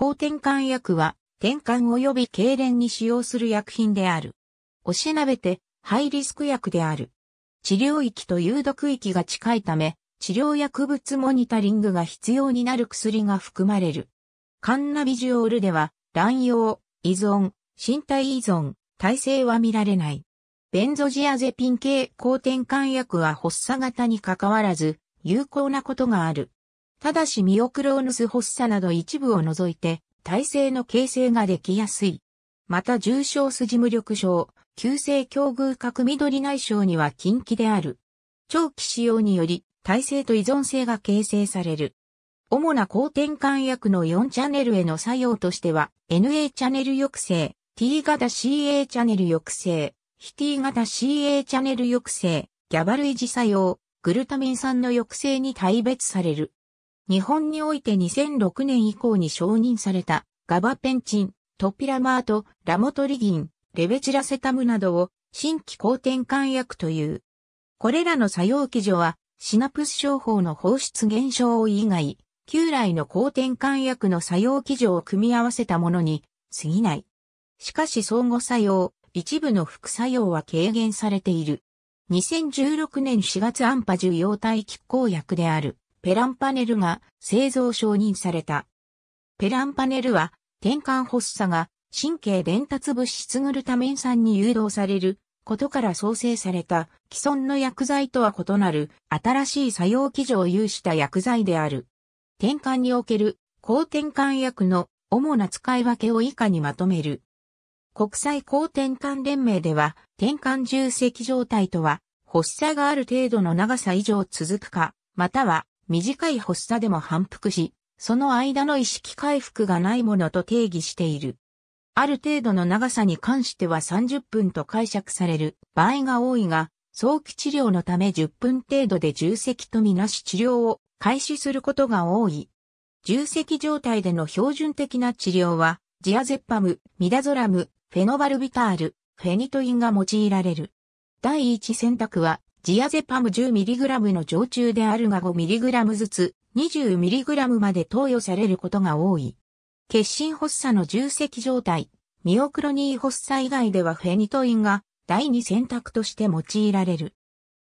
抗転換薬は、転換及び痙攣に使用する薬品である。おしなべて、ハイリスク薬である。治療域と有毒域が近いため、治療薬物モニタリングが必要になる薬が含まれる。カンナビジオールでは、乱用、依存、身体依存、耐性は見られない。ベンゾジアゼピン系抗転換薬は発作型に関わらず、有効なことがある。ただしミオクローヌス発作など一部を除いて、耐性の形成ができやすい。また重症筋無力症、急性境遇核緑内障には近畿である。長期使用により、耐性と依存性が形成される。主な抗転換薬の4チャンネルへの作用としては、NA チャンネル抑制、T 型 CA チャンネル抑制、非 T 型 CA チャンネル抑制、ギャバ類似作用、グルタミン酸の抑制に大別される。日本において2006年以降に承認されたガバペンチン、トピラマート、ラモトリギン、レベチラセタムなどを新規抗転換薬という。これらの作用基準はシナプス症法の放出減少以外、旧来の抗転換薬の作用基準を組み合わせたものに過ぎない。しかし相互作用、一部の副作用は軽減されている。2016年4月アンパ重容体拮抗薬である。ペランパネルが製造承認された。ペランパネルは、転換発作が神経伝達物質グルタメン酸に誘導されることから創生された既存の薬剤とは異なる新しい作用基準を有した薬剤である。転換における抗転換薬の主な使い分けを以下にまとめる。国際抗転換連盟では転換重積状態とは発作がある程度の長さ以上続くか、または短い発作でも反復し、その間の意識回復がないものと定義している。ある程度の長さに関しては30分と解釈される場合が多いが、早期治療のため10分程度で重積とみなし治療を開始することが多い。重積状態での標準的な治療は、ジアゼッパム、ミダゾラム、フェノバルビタール、フェニトインが用いられる。第一選択は、ジアゼパム 10mg の常駐であるが 5mg ずつ 20mg まで投与されることが多い。血心発作の重積状態、ミオクロニー発作以外ではフェニトインが第二選択として用いられる。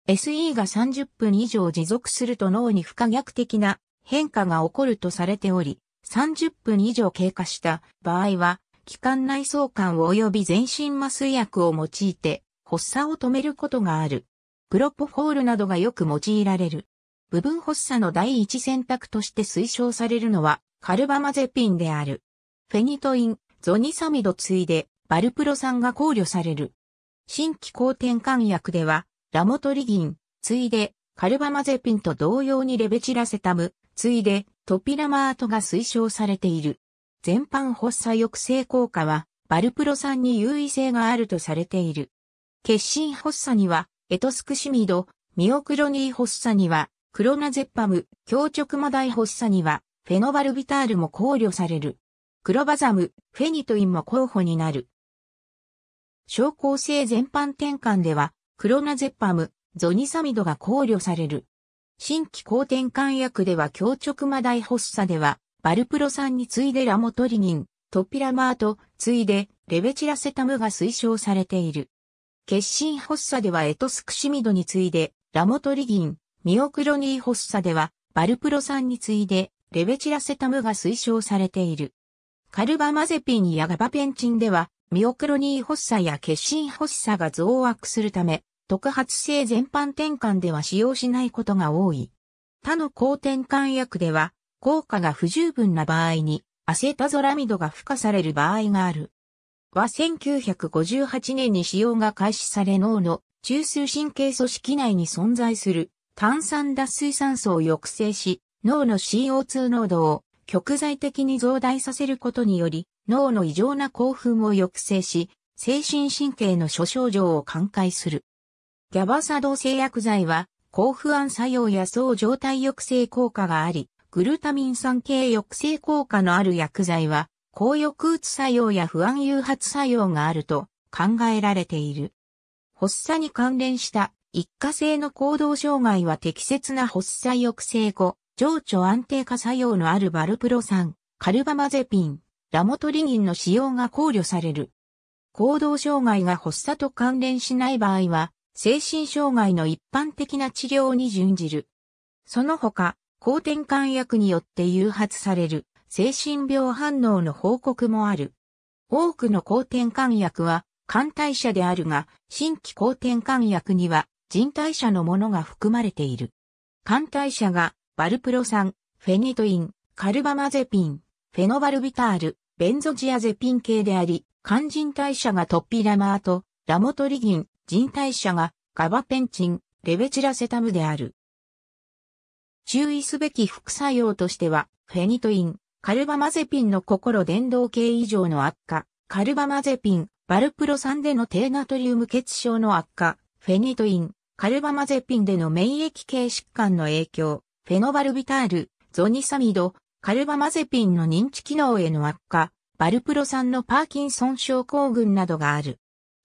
SE が30分以上持続すると脳に不可逆的な変化が起こるとされており、30分以上経過した場合は、気管内相関及び全身麻酔薬を用いて発作を止めることがある。プロポフォールなどがよく用いられる。部分発作の第一選択として推奨されるのは、カルバマゼピンである。フェニトイン、ゾニサミドついで、バルプロ酸が考慮される。新規抗転換薬では、ラモトリギン、ついで、カルバマゼピンと同様にレベチラセタム、ついで、トピラマートが推奨されている。全般発作抑制効果は、バルプロ酸に優位性があるとされている。血心発作には、エトスクシミド、ミオクロニーホッサには、クロナゼッパム、強直マダイホッサには、フェノバルビタールも考慮される。クロバザム、フェニトインも候補になる。症候性全般転換では、クロナゼッパム、ゾニサミドが考慮される。新規抗転換薬では強直マダイホッサでは、バルプロ酸に次いでラモトリニン、トピラマート、次いでレベチラセタムが推奨されている。血心発作ではエトスクシミドに次いで、ラモトリギン、ミオクロニー発作では、バルプロ酸に次いで、レベチラセタムが推奨されている。カルバマゼピンやガバペンチンでは、ミオクロニー発作や血心発作が増悪するため、特発性全般転換では使用しないことが多い。他の抗転換薬では、効果が不十分な場合に、アセタゾラミドが付加される場合がある。は1958年に使用が開始され脳の中枢神経組織内に存在する炭酸脱水酸素を抑制し、脳の CO2 濃度を極在的に増大させることにより、脳の異常な興奮を抑制し、精神神経の諸症状を緩解する。ギャバ作動製薬剤は、抗不安作用や相状態抑制効果があり、グルタミン酸系抑制効果のある薬剤は、抗抑うつ作用や不安誘発作用があると考えられている。発作に関連した一過性の行動障害は適切な発作抑制後、情緒安定化作用のあるバルプロ酸、カルバマゼピン、ラモトリギンの使用が考慮される。行動障害が発作と関連しない場合は、精神障害の一般的な治療に準じる。その他、抗転換薬によって誘発される精神病反応の報告もある。多くの抗転換薬は肝代謝であるが、新規抗転換薬には人代謝のものが含まれている。肝代謝がバルプロ酸、フェニトイン、カルバマゼピン、フェノバルビタール、ベンゾジアゼピン系であり、肝人代謝がトッピラマート、ラモトリギン、人代謝がガバペンチン、レベチラセタムである。注意すべき副作用としては、フェニトイン、カルバマゼピンの心電動系異常の悪化、カルバマゼピン、バルプロ酸での低ナトリウム血症の悪化、フェニトイン、カルバマゼピンでの免疫系疾患の影響、フェノバルビタール、ゾニサミド、カルバマゼピンの認知機能への悪化、バルプロ酸のパーキンソン症候群などがある。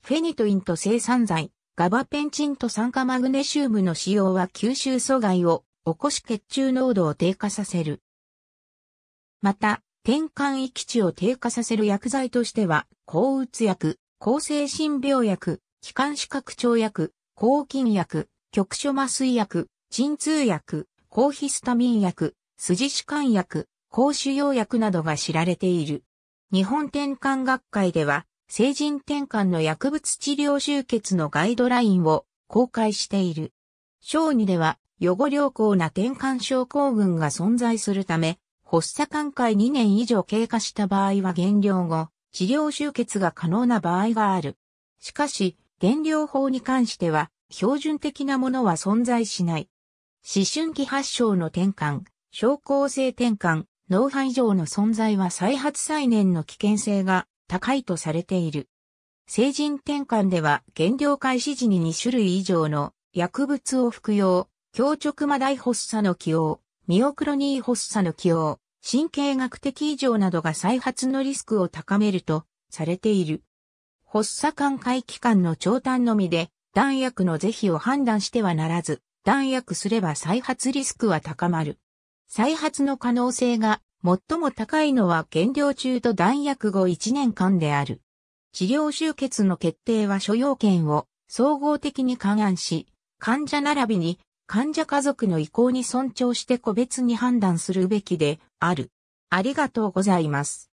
フェニトインと生産剤、ガバペンチンと酸化マグネシウムの使用は吸収阻害を起こし血中濃度を低下させる。また、転換域値を低下させる薬剤としては、抗うつ薬、抗精神病薬、気管支拡張薬、抗菌薬、局所麻酔薬、鎮痛薬、抗ヒスタミン薬、筋弛緩薬、抗腫瘍薬などが知られている。日本転換学会では、成人転換の薬物治療集結のガイドラインを公開している。小児では、予後良好な転換症候群が存在するため、発作寛解2年以上経過した場合は減量後、治療終結が可能な場合がある。しかし、減量法に関しては、標準的なものは存在しない。思春期発症の転換、症候性転換、脳波異常の存在は再発再燃の危険性が高いとされている。成人転換では減量開始時に2種類以上の薬物を服用、強直麻大発作の起用、ミオクロニー発作の起用、神経学的異常などが再発のリスクを高めるとされている。発作間回期間の長短のみで、弾薬の是非を判断してはならず、弾薬すれば再発リスクは高まる。再発の可能性が最も高いのは減量中と弾薬後1年間である。治療終結の決定は所要権を総合的に勘案し、患者並びに患者家族の意向に尊重して個別に判断するべきである。ありがとうございます。